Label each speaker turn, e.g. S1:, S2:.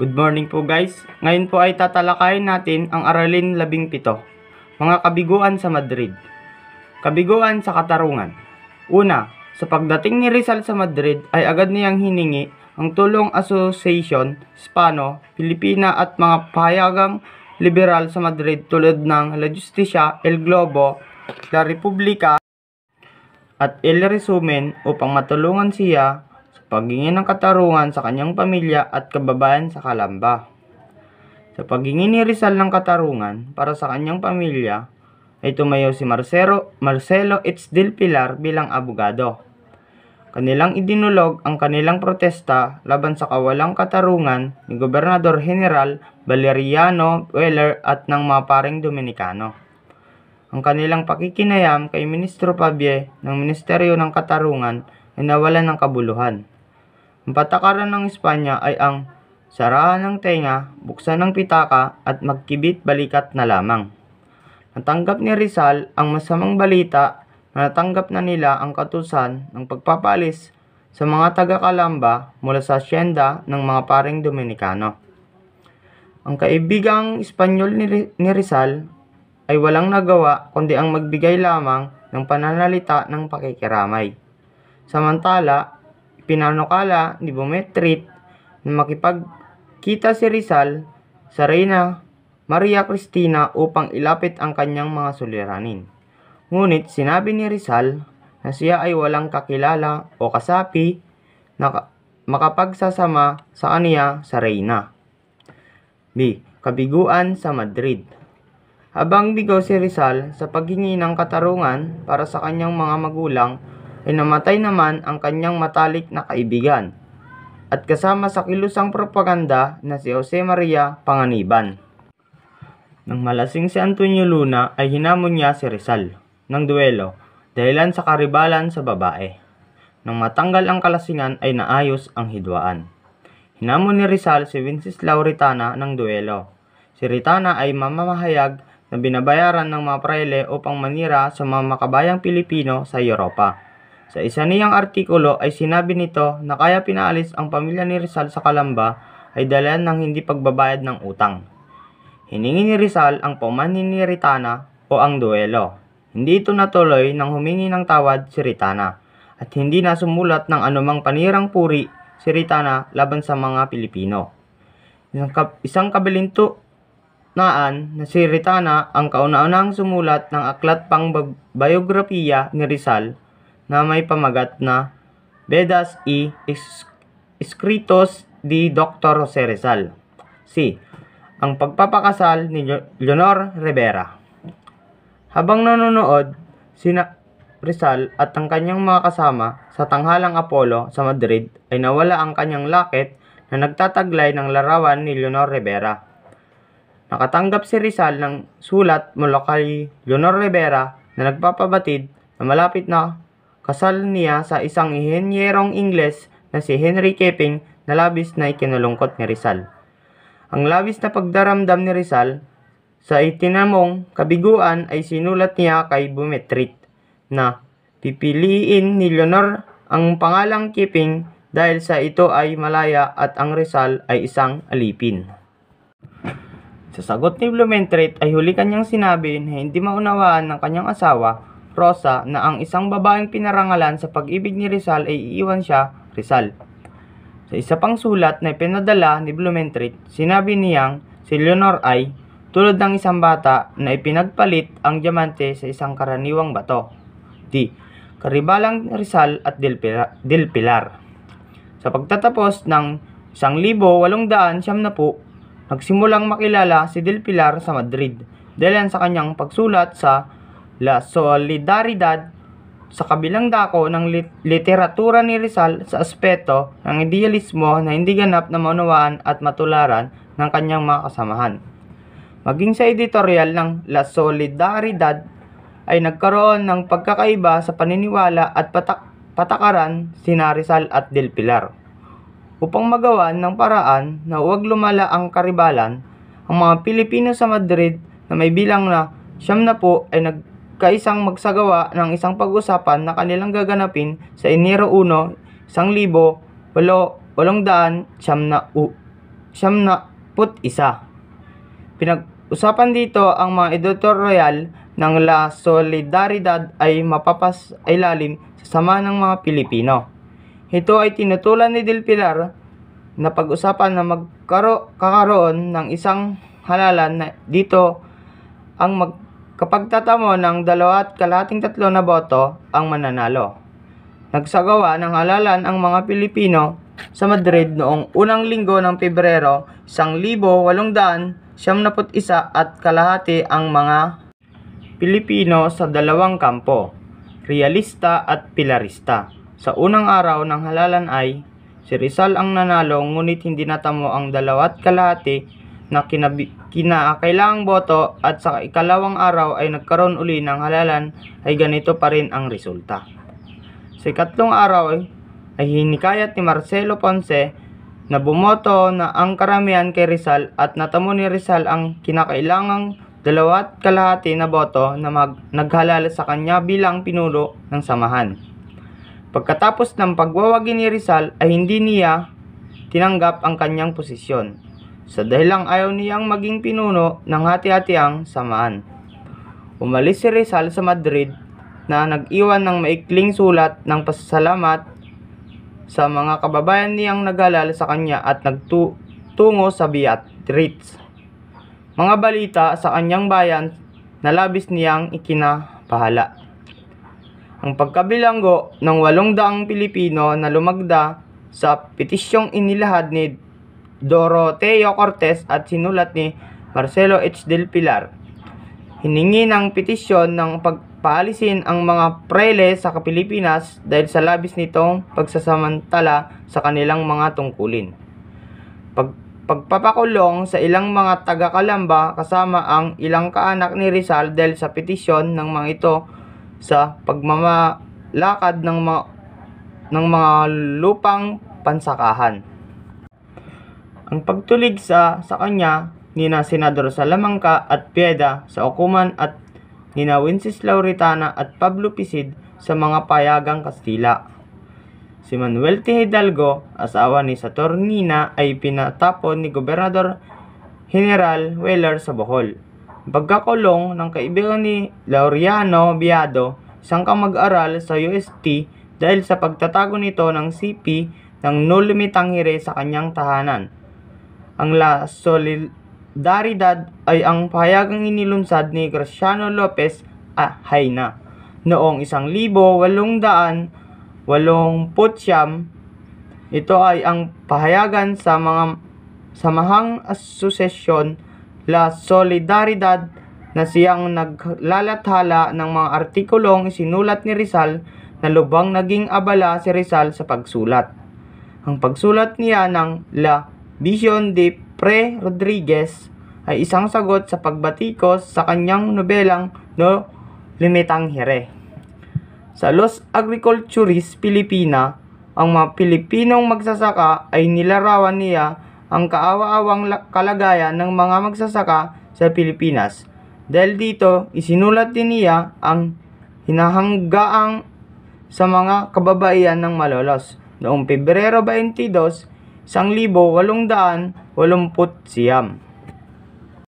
S1: Good morning po guys. Ngayon po ay tatalakayin natin ang aralin 17. Mga kabiguan sa Madrid. Kabiguan sa Katarungan. Una, sa pagdating ni Rizal sa Madrid ay agad niyang hiningi ang tulong Association Spano, Filipina at mga pahayagang liberal sa Madrid tulad ng La Justicia, El Globo, La Republica, at El Resumen upang matulungan siya paghingi ng katarungan sa kanyang pamilya at kababayan sa Kalamba. Sa paghingi ni Rizal ng katarungan para sa kanyang pamilya, ay tumayo si Marcelo, Marcelo Itzdil Pilar bilang abogado. Kanilang idinulog ang kanilang protesta laban sa kawalang katarungan ni Gobernador General Valeriano Weller at ng mga paring Dominikano. Ang kanilang pakikinayam kay Ministro Pabie ng Ministeryo ng Katarungan ay nawalan ng kabuluhan. Patakaran ng Espanya ay ang sarahan ng tenga, buksan ng pitaka at magkibit balikat na lamang. Natanggap ni Rizal ang masamang balita na natanggap na nila ang katusan ng pagpapalis sa mga taga-Kalamba mula sa asyenda ng mga paring Dominikano. Ang kaibigang Espanyol ni Rizal ay walang nagawa kundi ang magbigay lamang ng pananalita ng pakikiramay. Samantala, Ipinanukala ni Bumetrit na makipagkita si Rizal sa Reyna Maria Cristina upang ilapit ang kanyang mga suliranin. Ngunit sinabi ni Rizal na siya ay walang kakilala o kasapi na makapagsasama sa kaniya sa Reyna. B. Kabiguan sa Madrid Habang bigaw si Rizal sa paghingi ng katarungan para sa kanyang mga magulang ay namatay naman ang kanyang matalik na kaibigan at kasama sa kilusang propaganda na si Jose Maria Panganiban. Nang malasing si Antonio Luna ay hinamon niya si Rizal ng duelo dahilan sa karibalan sa babae. Nang matanggal ang kalasingan ay naayos ang hidwaan. Hinamon ni Rizal si Vinceslao Ritana ng duelo. Si Ritana ay mamamahayag na binabayaran ng mga prele upang manira sa mga makabayang Pilipino sa Europa. Sa isa niyang artikulo ay sinabi nito na kaya pinaalis ang pamilya ni Rizal sa Kalamba ay dalan ng hindi pagbabayad ng utang. Hiningi ni Rizal ang paumanhin ni Ritana o ang duelo. Hindi ito natuloy nang humingi ng tawad si Ritana at hindi na sumulat ng anumang panirang puri si Ritana laban sa mga Pilipino. Isang, kabilinto naan na si Ritana ang kauna-unahang sumulat ng aklat pang biografiya ni Rizal na may pamagat na Vedas e Escritos di Dr. Jose Rizal. C. Ang pagpapakasal ni Leonor Rivera. Habang nanonood, si Rizal at ang kanyang mga kasama sa tanghalang Apollo sa Madrid ay nawala ang kanyang laket na nagtataglay ng larawan ni Leonor Rivera. Nakatanggap si Rizal ng sulat mula kay Leonor Rivera na nagpapabatid na malapit na Kasal niya sa isang inhenyerong Ingles na si Henry Kepping na labis na ikinalungkot ni Rizal. Ang labis na pagdaramdam ni Rizal sa itinamong kabiguan ay sinulat niya kay Bumetrit na pipiliin ni Leonor ang pangalang Kepping dahil sa ito ay malaya at ang Rizal ay isang alipin. Sa sagot ni Blumentritt ay huli kanyang sinabi na hindi maunawaan ng kanyang asawa Rosa na ang isang babaeng pinarangalan sa pag-ibig ni Rizal ay iiwan siya, Rizal. Sa isa pang sulat na ipinadala ni Blumentritt, sinabi niyang si Leonor ay tulad ng isang bata na ipinagpalit ang diamante sa isang karaniwang bato. D. Karibalang Rizal at Del Pilar. Sa pagtatapos ng 1870, nagsimulang makilala si Del Pilar sa Madrid dahil sa kanyang pagsulat sa La Solidaridad sa kabilang dako ng lit- literatura ni Rizal sa aspeto ng idealismo na hindi ganap na maunawaan at matularan ng kanyang mga kasamahan. Maging sa editorial ng La Solidaridad ay nagkaroon ng pagkakaiba sa paniniwala at patak- patakaran sina Rizal at Del Pilar. Upang magawan ng paraan na huwag lumala ang karibalan, ang mga Pilipino sa Madrid na may bilang na siyam na po ay nag kaisang magsagawa ng isang pag-usapan na kanilang gaganapin sa Enero 1, 1,800, na na put isa. Pinag-usapan dito ang mga editor royal ng La Solidaridad ay mapapas ay lalim sa sama ng mga Pilipino. Ito ay tinutulan ni Del Pilar na pag-usapan na magkakaroon ng isang halalan na dito ang mag Kapag tatamo ng dalawa kalating tatlo na boto ang mananalo. Nagsagawa ng halalan ang mga Pilipino sa Madrid noong unang linggo ng Pebrero 1871 at kalahati ang mga Pilipino sa dalawang kampo, realista at pilarista. Sa unang araw ng halalan ay si Rizal ang nanalo ngunit hindi natamo ang dalawat kalahati na kinabi, kina, kailangang boto at sa ikalawang araw ay nagkaroon uli ng halalan ay ganito pa rin ang resulta. Sa ikatlong araw ay, ay hinikayat ni Marcelo Ponce na bumoto na ang karamihan kay Rizal at natamo ni Rizal ang kinakailangang dalawat kalahati na boto na mag, naghalala sa kanya bilang pinuno ng samahan. Pagkatapos ng pagwawagi ni Rizal ay hindi niya tinanggap ang kanyang posisyon sa dahilang ayaw niyang maging pinuno ng hati-hatiang samaan. Umalis si Rizal sa Madrid na nag-iwan ng maikling sulat ng pasasalamat sa mga kababayan niyang nagalala sa kanya at nagtungo sa Beatriz. Mga balita sa kanyang bayan na labis niyang ikinapahala. Ang pagkabilanggo ng walong daang Pilipino na lumagda sa petisyong inilahad ni Doroteo Cortez at sinulat ni Marcelo H. Del Pilar. Hiningi ng petisyon ng pagpaalisin ang mga prele sa Pilipinas dahil sa labis nitong pagsasamantala sa kanilang mga tungkulin. Pag pagpapakulong sa ilang mga taga-Kalamba kasama ang ilang kaanak ni Rizal dahil sa petisyon ng mga ito sa pagmamalakad ng mga ng mga lupang pansakahan. Ang pagtulig sa, sa kanya ni na Senador Salamanca at Pieda sa Okuman at ni na Wenceslao Ritana at Pablo Pisid sa mga payagang Kastila. Si Manuel T. Hidalgo, asawa ni Saturnina, ay pinatapon ni Gobernador General Weller sa Bohol. Pagkakulong ng kaibigan ni Laureano Biado, isang kamag-aral sa UST dahil sa pagtatago nito ng CP ng nulumitang hire sa kanyang tahanan. Ang La Solidaridad ay ang pahayagang inilunsad ni Graciano Lopez ah, Haina noong 1889. Ito ay ang pahayagan sa mga samahang asosasyon La Solidaridad na siyang naglalathala ng mga artikulong isinulat ni Rizal na lubang naging abala si Rizal sa pagsulat. Ang pagsulat niya ng La Vision de Pre Rodriguez ay isang sagot sa pagbatikos sa kanyang nobelang No Limitanghere. Sa Los Agriculturis Pilipina, ang mga Pilipinong magsasaka ay nilarawan niya ang kaawa-awang kalagayan ng mga magsasaka sa Pilipinas. Dahil dito, isinulat din niya ang hinahanggaang sa mga kababaihan ng Malolos. Noong Pebrero 22, 1,880 siyam.